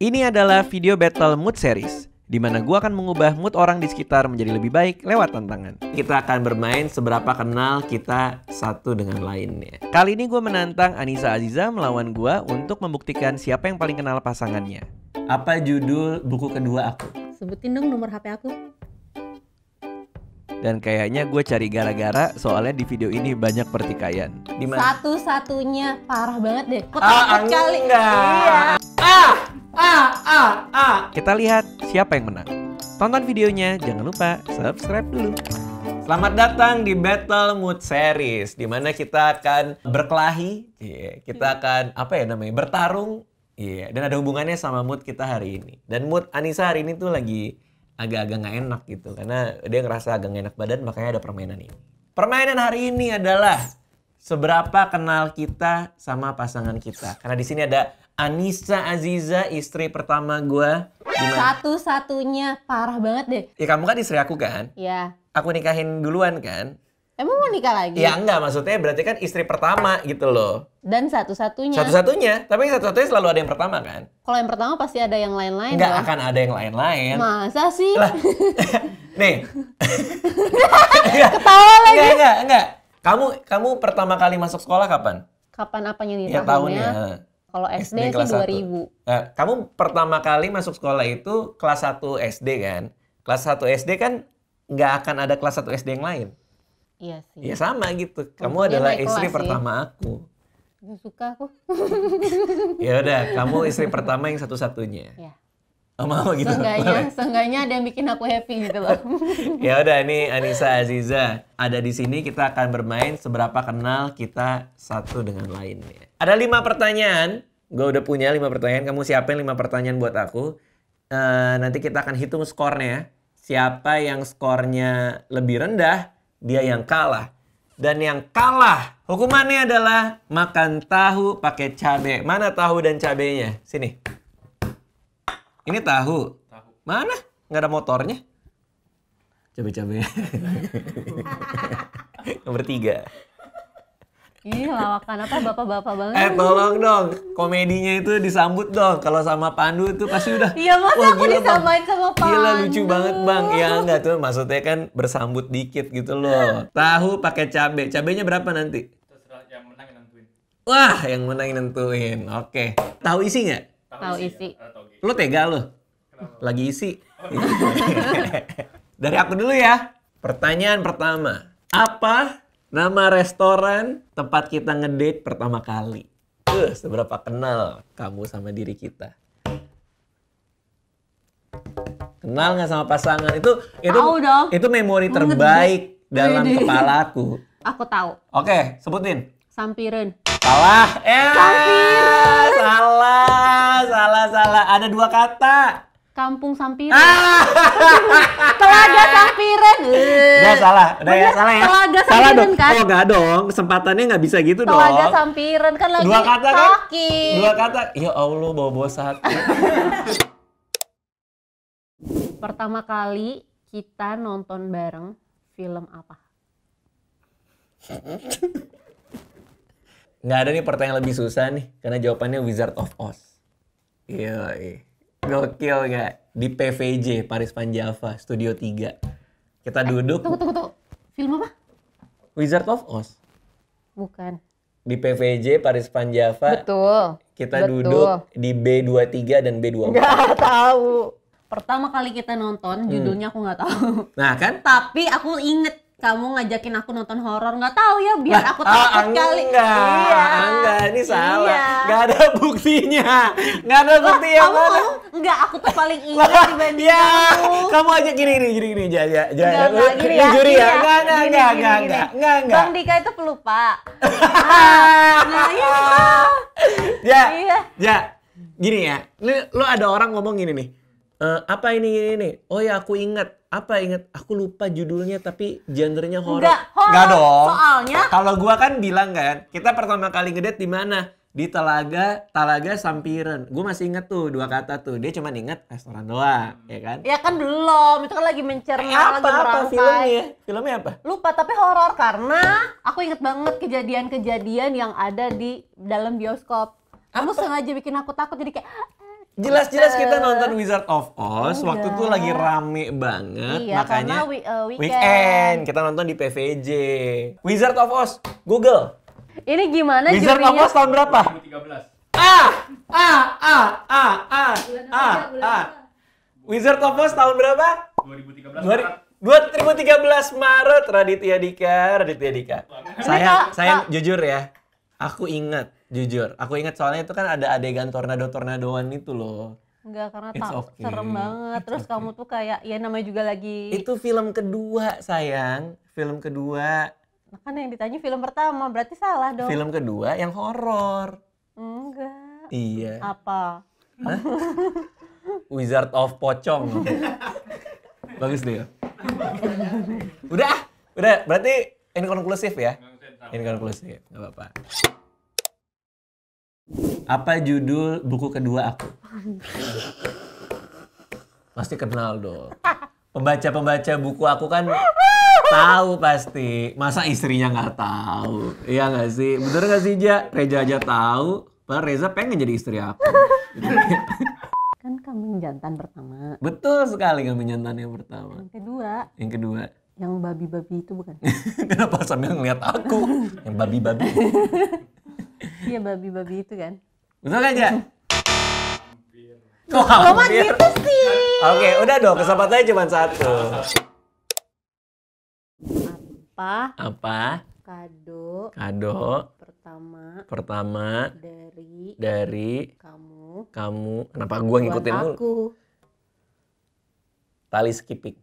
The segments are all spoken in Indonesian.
Ini adalah video battle mood series di mana gua akan mengubah mood orang di sekitar menjadi lebih baik lewat tantangan. Kita akan bermain seberapa kenal kita satu dengan lainnya. Kali ini gua menantang Anissa Aziza melawan gua untuk membuktikan siapa yang paling kenal pasangannya. Apa judul buku kedua aku? Sebutin dong nomor HP aku. Dan kayaknya gue cari gara-gara soalnya di video ini banyak pertikaian. Satu-satunya parah banget deh. Kok ah, kali? Iya. Ah! A, A, A. Kita lihat siapa yang menang. Tonton videonya, jangan lupa subscribe dulu. Selamat datang di Battle Mood Series, di mana kita akan berkelahi, iya, kita hmm. akan apa ya namanya bertarung, iya, dan ada hubungannya sama mood kita hari ini. Dan mood Anissa hari ini tuh lagi agak-agak nggak enak gitu, karena dia ngerasa agak gak enak badan, makanya ada permainan ini. Permainan hari ini adalah seberapa kenal kita sama pasangan kita. Karena di sini ada Anissa Aziza, istri pertama gue. Satu-satunya, parah banget deh. Ya kamu kan istri aku kan? Iya. Aku nikahin duluan kan? Emang mau nikah lagi? Ya enggak, maksudnya berarti kan istri pertama gitu loh. Dan satu-satunya. Satu-satunya, tapi satu-satunya selalu ada yang pertama kan? Kalau yang pertama pasti ada yang lain-lain Enggak akan ada yang lain-lain. Masa sih? Lah. Nih. Ketawa lagi. Enggak, enggak, enggak. Kamu kamu pertama kali masuk sekolah kapan? Kapan apanya nih? Ya tahunnya. tahunnya. Kalau eh, SD, SD kelas sih 2000. Nah, kamu pertama kali masuk sekolah itu kelas 1 SD kan? Kelas 1 SD kan nggak akan ada kelas 1 SD yang lain. Iya sih. Ya sama gitu. Iya, kamu adalah istri sih. pertama aku. Gak suka aku. ya udah, kamu istri pertama yang satu-satunya. Iya. Oh, mau gitu. Seenggaknya, seenggaknya ada yang bikin aku happy gitu loh. ya udah ini Anissa Aziza ada di sini kita akan bermain seberapa kenal kita satu dengan lainnya. Ada lima pertanyaan. Gue udah punya lima pertanyaan. Kamu siapin lima pertanyaan buat aku. Uh, nanti kita akan hitung skornya. Ya. Siapa yang skornya lebih rendah, dia yang kalah. Dan yang kalah, hukumannya adalah makan tahu pakai cabe. Mana tahu dan cabainya? Sini. Ini tahu. Mana? Nggak ada motornya. Cabe-cabe. Nomor tiga. Ih, lawakan apa bapak-bapak banget. Eh, tolong dong. Komedinya itu disambut dong. Kalau sama Pandu itu pasti udah. Iya, masa Wah, aku gila, disamain bang. sama Pandu? Gila, lucu banget, Bang. Ya enggak tuh, maksudnya kan bersambut dikit gitu loh. Tahu pakai cabe. Cabenya berapa nanti? Wah, yang menang nentuin. Oke. Okay. Tahu isi nggak? Tahu isi. Ya. Lu tega lu? Lagi isi. Oh, iya. Dari aku dulu ya. Pertanyaan pertama. Apa Nama restoran tempat kita ngedate pertama kali. Uh, seberapa kenal kamu sama diri kita? Kenal nggak sama pasangan? Itu itu tahu dong. itu memori terbaik dalam kepalaku. Aku tahu. Oke, sebutin. Sampiren. Salah. Eh, ya, Sampiren. Salah, salah, salah. Ada dua kata. Kampung Sampiren. Ah. salah. Udah ya salah ya. Telaga salah dong. Kan? Oh enggak dong, kesempatannya nggak bisa gitu Telaga dong. Telaga sampiran kan lagi Dua kata kan? Dua kata. Ya Allah bawa-bawa satu. Pertama kali kita nonton bareng film apa? Nggak ada nih pertanyaan lebih susah nih, karena jawabannya Wizard of Oz. Iya, gokil nggak? Di PVJ, Paris Panjava Studio 3 kita eh, duduk. Eh, tunggu, tunggu, tunggu. Film apa? Wizard of Oz. Bukan. Di PVJ Paris Panjava. Betul. Kita Betul. duduk di B23 dan B24. Gak tahu. Pertama kali kita nonton, judulnya hmm. aku nggak tahu. Nah kan? Tapi aku inget kamu ngajakin aku nonton horor nggak tahu ya biar aku ah, takut ah, enggak, kali enggak iya. enggak ini salah iya. ada buktinya nggak ada bukti Wah, yang kamu, mana nggak aku tuh paling ingat dibanding ya, kamu kamu aja gini gini gini gini jaya jaya nggak nggak gini ya, eh, ya. ya. nggak ya enggak nggak enggak enggak nggak nggak nggak bang Dika itu pelupa nah, Iya. ya Iya. ya gini ya lu, lu ada orang ngomong gini nih Uh, apa ini ini ini? Oh ya aku ingat. Apa ingat? Aku lupa judulnya tapi genrenya horor. Enggak, horror. nggak dong. Soalnya kalau gua kan bilang kan, kita pertama kali ngedet di mana? di telaga telaga sampiran gua masih inget tuh dua kata tuh. Dia cuma inget restoran doang, ya kan? Ya kan belum. Itu kan lagi mencerna, eh, apa, lagi Apa filmnya? Filmnya apa? Lupa tapi horor karena aku inget banget kejadian-kejadian yang ada di dalam bioskop. Kamu sengaja bikin aku takut jadi kayak Jelas-jelas kita eh. nonton Wizard of Oz Enggak. waktu itu lagi rame banget iya, makanya we, uh, weekend. weekend kita nonton di PVJ. Wizard of Oz, Google. Ini gimana Wizard jurinya? of Oz tahun berapa? 2013. Ah, ah, ah, ah, ah, ah, ah, Wizard of Oz tahun berapa? 2013. 2013. 2013 Maret Raditya Dika, Raditya Dika. Saya saya jujur ya, aku ingat Jujur, aku ingat soalnya itu kan ada adegan tornado-tornadoan itu loh. Enggak, karena tak okay. serem banget. Terus okay. kamu tuh kayak, ya namanya juga lagi... Itu film kedua, sayang. Film kedua. Nah, kan yang ditanya film pertama, berarti salah dong. Film kedua yang horor. Enggak. Iya. Apa? Hah? Wizard of Pocong. Bagus deh. udah, udah. Berarti ini inkonklusif ya? Inkonklusif, nggak apa-apa. Apa judul buku kedua aku? Pasti kenal dong. Pembaca-pembaca buku aku kan tahu pasti. Masa istrinya nggak tahu? Iya nggak sih? Bener nggak sih, Ja? Reza aja tahu. Padahal Reza pengen jadi istri aku. kan kambing jantan pertama. Betul sekali kambing jantan yang pertama. Yang kedua. Yang kedua. Yang babi-babi itu bukan. Kenapa sambil ngeliat aku? yang babi-babi. Iya babi-babi itu kan. Betul kan, ya? Kok hampir? Kok gitu sih? Oke, udah dong. Kesempatannya cuma satu. Apa? Apa? Kado. Kado. Pertama. Pertama. Dari. Dari. Kamu. Kamu. Kenapa gua ngikutin aku. Tali skipping.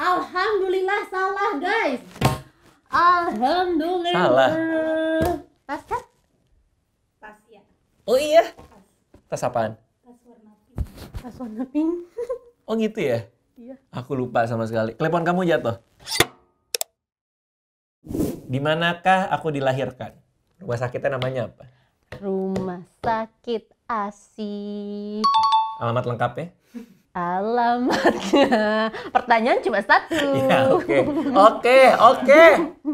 Alhamdulillah salah guys. Alhamdulillah. Salah. Tas kan? Tas ya. Oh iya. Tas, tas apaan? Tas warna pink. Tas warna pink. oh gitu ya? Iya. Aku lupa sama sekali. telepon kamu jatuh. Di manakah aku dilahirkan? Rumah sakitnya namanya apa? Rumah Sakit Asih. Alamat lengkapnya? Alamatnya. Pertanyaan cuma satu. Ya, oke. Oke, oke.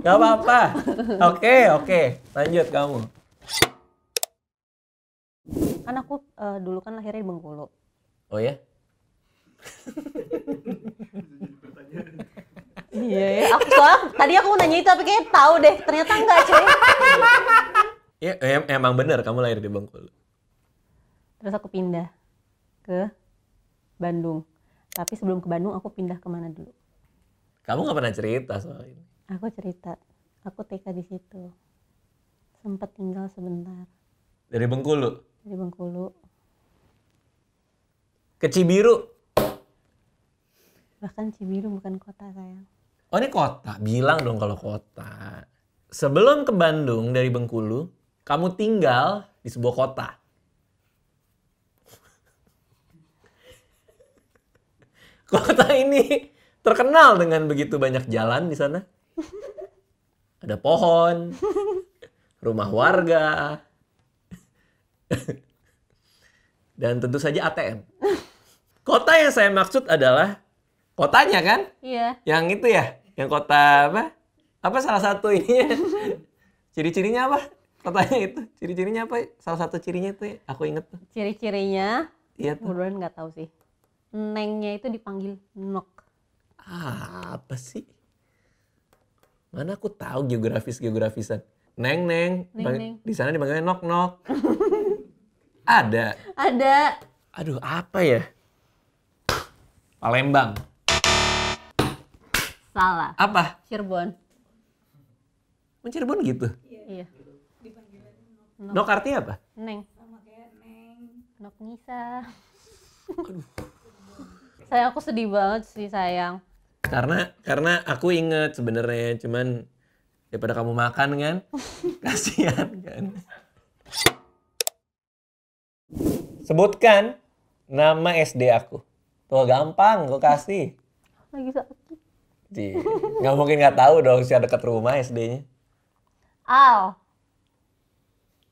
Gak apa-apa. Oke, okay, oke. Okay. Lanjut kamu. Kan aku uh, dulu kan lahirnya di Bengkulu. Oh ya? Iya, ya. aku soal tadi aku mau nanya itu tapi kayaknya tahu deh. Ternyata enggak, cuy. Iya, em emang bener kamu lahir di Bengkulu. Terus aku pindah ke Bandung. Tapi sebelum ke Bandung aku pindah kemana dulu? Kamu nggak pernah cerita soal ini. Aku cerita. Aku TK di situ. Sempat tinggal sebentar. Dari Bengkulu? Dari Bengkulu. Ke Cibiru? Bahkan Cibiru bukan kota sayang. Oh ini kota, bilang dong kalau kota. Sebelum ke Bandung dari Bengkulu, kamu tinggal di sebuah kota. Kota ini terkenal dengan begitu banyak jalan di sana. Ada pohon, rumah warga, dan tentu saja ATM. Kota yang saya maksud adalah kotanya kan? Iya. Yang itu ya, yang kota apa? Apa salah satu ini Ciri-cirinya apa? Kotanya itu, ciri-cirinya apa? Salah satu cirinya itu ya? aku inget Ciri-cirinya? Iya tuh. Mudah nggak tahu sih nengnya itu dipanggil nok. Ah, apa sih? Mana aku tahu geografis-geografisan. Neng, neng, di sana dipanggil nok, nok. Ada. Ada. Aduh, apa ya? Palembang. Salah. Apa? Cirebon. Mau oh, Cirebon gitu? Iya. Nok. nok artinya apa? Neng. neng. Nok Nisa. Aduh saya aku sedih banget sih sayang karena karena aku inget sebenarnya cuman daripada kamu makan kan kasihan kan sebutkan nama SD aku tuh gampang kok kasih lagi sakit mungkin nggak tahu dong siapa dekat rumah SD-nya Al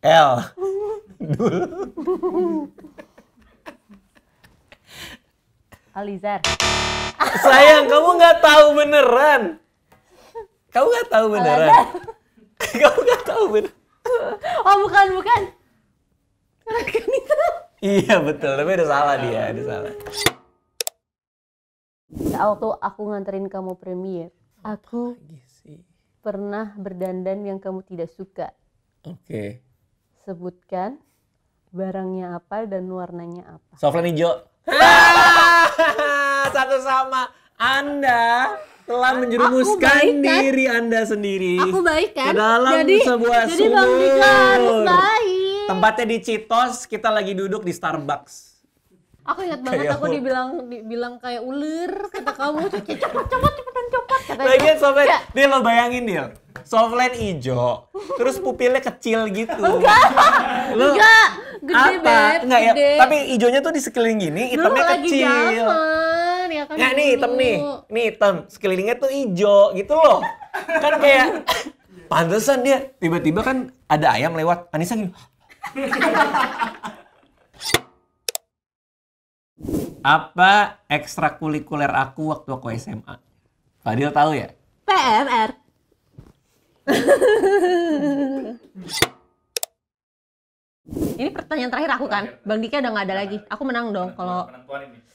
L dulu Alizar. Sayang, kamu nggak tahu beneran. Kamu nggak tahu beneran. kamu nggak tahu bener. Oh bukan bukan. Iya betul, tapi ada salah dia, ada salah. Waktu aku nganterin kamu premier, aku pernah berdandan yang kamu tidak suka. Oke. Sebutkan barangnya apa dan warnanya apa. Soflan hijau. Satu sama. Anda telah menjerumuskan kan? diri Anda sendiri. Aku baik kan? Ke dalam jadi, sebuah jadi sumur. Jadi Bang Dika harus baik. Tempatnya di Citos, kita lagi duduk di Starbucks. Aku ingat banget kayak aku dibilang dibilang kayak ular kata kamu cepet cepet cepetan cepet. cepet. Lagian sobat, ya. dia lo bayangin dia softlens hijau, terus pupilnya kecil gitu. Enggak, lu, enggak, gede apa? Beb, enggak ya. gede. ya, tapi hijaunya tuh di sekeliling gini, hitamnya kecil. Jaman, ya kan? Nggak, nih hitam nih, nih hitam, sekelilingnya tuh hijau gitu loh. kan kayak, pantesan dia tiba-tiba kan ada ayam lewat, Anissa gini. Apa ekstrakurikuler aku waktu aku SMA? Fadil tahu ya? PMR. ini pertanyaan terakhir aku kan. Bang Dika udah nggak ada lagi. Aku menang dong kalau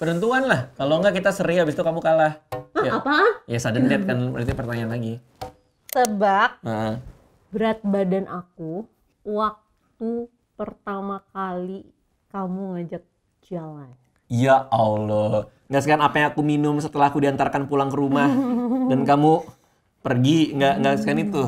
penentuan lah. Kalau nggak kita seri habis itu kamu kalah. Hah, ya. apa? Ya sudden death kan berarti pertanyaan lagi. Tebak. Nah. Berat badan aku waktu pertama kali kamu ngajak jalan. Ya Allah. Nggak sekalian apa yang aku minum setelah aku diantarkan pulang ke rumah dan kamu pergi nggak nggak sekalian itu.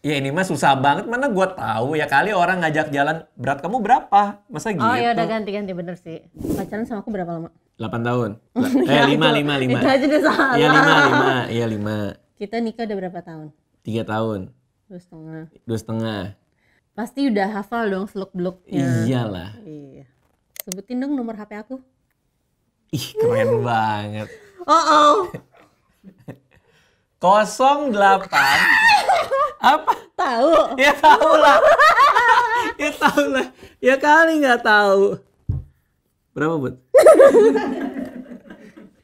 Ya ini mah susah banget mana gue tahu ya kali orang ngajak jalan berat kamu berapa masa oh, iya, gitu. Oh ya udah ganti ganti bener sih. Pacaran sama aku berapa lama? 8 tahun. Iya, eh 5 5 5. Itu aja udah salah. Iya 5 5. Iya 5. Kita nikah udah berapa tahun? 3 tahun. 2 setengah. 2 setengah. Pasti udah hafal dong seluk beluknya. Iyalah. Iya. Sebutin dong nomor HP aku. Ih, keren hmm. banget. Oh, oh. delapan apa? Tahu. Ya tahu lah. ya tahu lah. Ya kali nggak tahu. Berapa, Bud?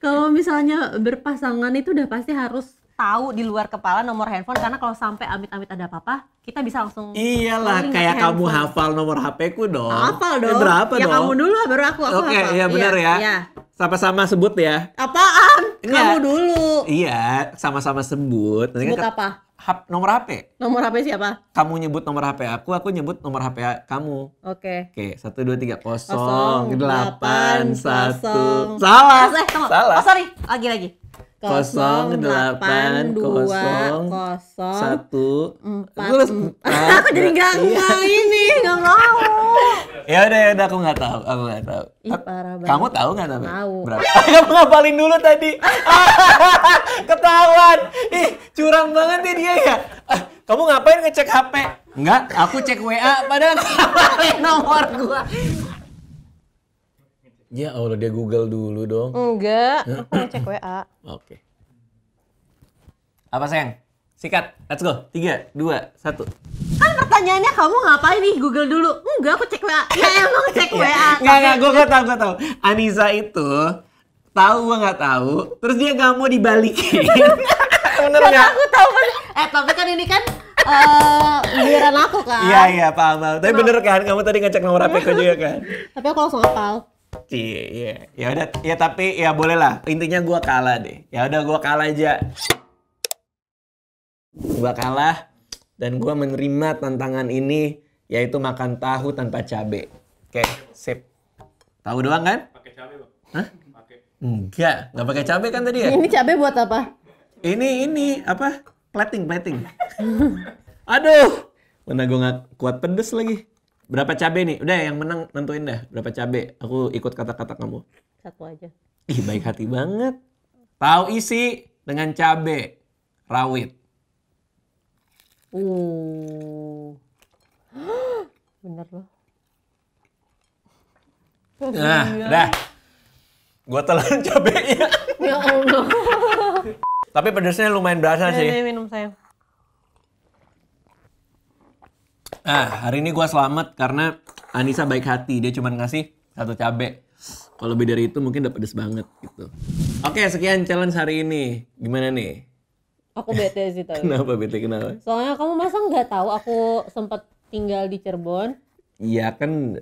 Kalau misalnya berpasangan itu udah pasti harus tahu di luar kepala nomor handphone karena kalau sampai amit-amit ada apa-apa kita bisa langsung iyalah kayak kamu hafal nomor HP ku dong hafal ya, dong ya, berapa ya, dong kamu dulu baru aku aku oke okay, iya, iya benar ya, ya. sama-sama sebut ya apaan Enggak. kamu dulu iya sama-sama sebut Nanti sebut kan apa hap, nomor HP nomor HP siapa kamu nyebut nomor HP aku aku nyebut nomor HP kamu oke oke satu dua tiga kosong delapan satu salah eh, salah oh sorry lagi lagi 08 satu aku jadi gak iya. mau ini gak mau ya udah ya udah aku nggak tahu aku nggak tahu Ih, kamu tahu nggak tahu berapa kamu ngapalin dulu tadi ketahuan ih curang banget ya dia ya ah, kamu ngapain ngecek HP enggak aku cek WA padahal ngapalin nomor gua Ya Allah, dia Google dulu dong. Enggak, aku cek WA. Oke. Okay. Apa sayang? Sikat, let's go. Tiga, dua, satu. Kan pertanyaannya kamu ngapain nih Google dulu? Enggak, aku cek WA. Ya emang cek WA. Enggak, enggak, gue gak tau, gue tau. Anissa itu tahu gue nggak tahu, terus dia nggak mau dibalikin. bener nggak? Aku tahu kan. Eh tapi kan ini kan eh, giliran uh, aku kan. Iya iya paham. Tapi bener kan kamu tadi ngecek nomor HP ku juga kan? tapi aku langsung hafal. Iya, iya, ya udah, ya tapi ya boleh lah. Intinya gua kalah deh. Ya udah gua kalah aja. Gua kalah dan gua menerima tantangan ini yaitu makan tahu tanpa cabe. Oke, sip. Tahu doang kan? Pakai cabe, Bang. Hah? Pakai. Enggak, enggak pakai cabe kan tadi ya? Ini cabe buat apa? Ini ini apa? Plating, plating. Aduh. Mana gue nggak kuat pedes lagi. Berapa cabe nih? Udah yang menang nentuin dah berapa cabe. Aku ikut kata-kata kamu. Satu aja. Ih, baik hati banget. Tahu isi dengan cabe rawit. Uh. Bener loh. Nah, udah. Gua telan cabenya. Ya Allah. Tapi pedesnya lumayan berasa sih. Minum saya. ah hari ini gue selamat karena Anissa baik hati dia cuma ngasih satu cabe kalau lebih dari itu mungkin udah pedes banget gitu oke sekian challenge hari ini gimana nih aku bete sih tadi kenapa bete kenapa soalnya kamu masa nggak tahu aku sempat tinggal di Cirebon iya kan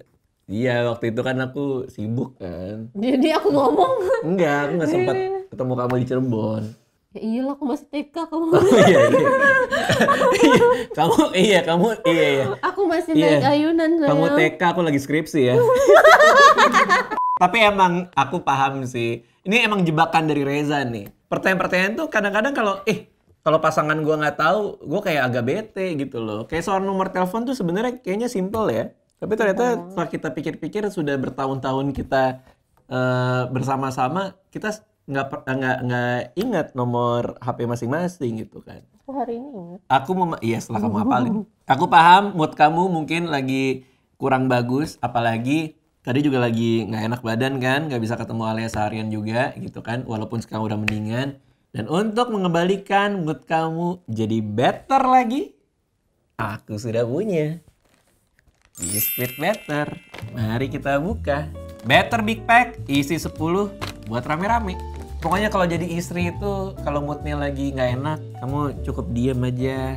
Iya, waktu itu kan aku sibuk kan. Jadi aku ngomong. Enggak, aku nggak sempat ketemu kamu di Cirebon ya iyalah aku masih TK kamu oh, iya, iya. kamu iya kamu iya, iya. aku masih iya. naik ayunan sayang. kamu TK aku lagi skripsi ya tapi emang aku paham sih ini emang jebakan dari Reza nih pertanyaan-pertanyaan tuh kadang-kadang kalau eh kalau pasangan gue nggak tahu gue kayak agak bete gitu loh kayak soal nomor telepon tuh sebenarnya kayaknya simple ya tapi ternyata oh. setelah kita pikir-pikir sudah bertahun-tahun kita uh, bersama-sama kita nggak eh, nggak nggak ingat nomor HP masing-masing gitu kan. Aku hari ini ingat. Aku mema- iya setelah kamu hafalin. Aku paham mood kamu mungkin lagi kurang bagus, apalagi tadi juga lagi nggak enak badan kan, nggak bisa ketemu alias seharian juga gitu kan, walaupun sekarang udah mendingan. Dan untuk mengembalikan mood kamu jadi better lagi, aku sudah punya biskuit better. Mari kita buka. Better Big Pack isi 10 buat rame-rame pokoknya kalau jadi istri itu kalau moodnya lagi nggak enak kamu cukup diam aja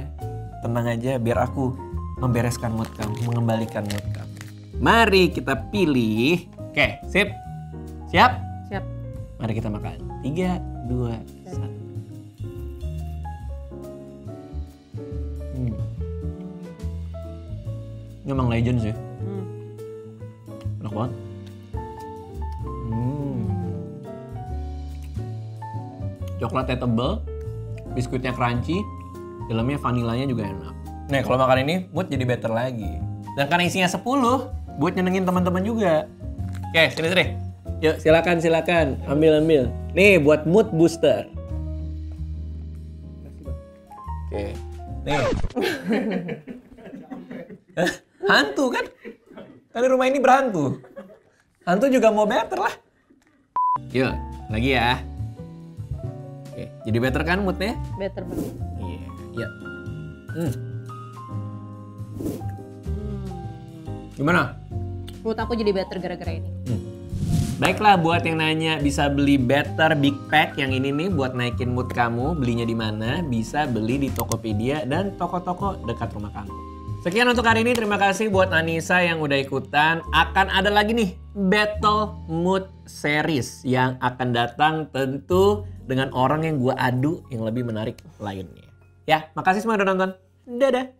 tenang aja biar aku membereskan mood kamu mengembalikan mood kamu mari kita pilih oke sip siap siap mari kita makan tiga dua satu hmm. ini emang legend sih hmm. enak banget coklatnya tebel, biskuitnya crunchy, dalamnya vanilanya juga enak. Nih kalau makan ini mood jadi better lagi. Dan karena isinya 10, buat nyenengin teman-teman juga. Oke, sini sini. Yuk, silakan silakan, ambil ambil. Nih buat mood booster. Oke. Nih. Hantu kan? Tadi kan rumah ini berhantu. Hantu juga mau better lah. Yuk, lagi ya. Oke. Jadi better kan moodnya? Better banget. Iya. Yeah. Hmm. Yeah. Hmm. Gimana? Mood aku jadi better gara-gara ini. Hmm. Baiklah buat yang nanya bisa beli Better Big Pack yang ini nih buat naikin mood kamu, belinya di mana? Bisa beli di Tokopedia dan toko-toko dekat rumah kamu. Sekian untuk hari ini. Terima kasih buat Anissa yang udah ikutan. Akan ada lagi nih Battle Mood Series yang akan datang tentu dengan orang yang gue adu yang lebih menarik lainnya. Ya, makasih semua udah nonton. Dadah.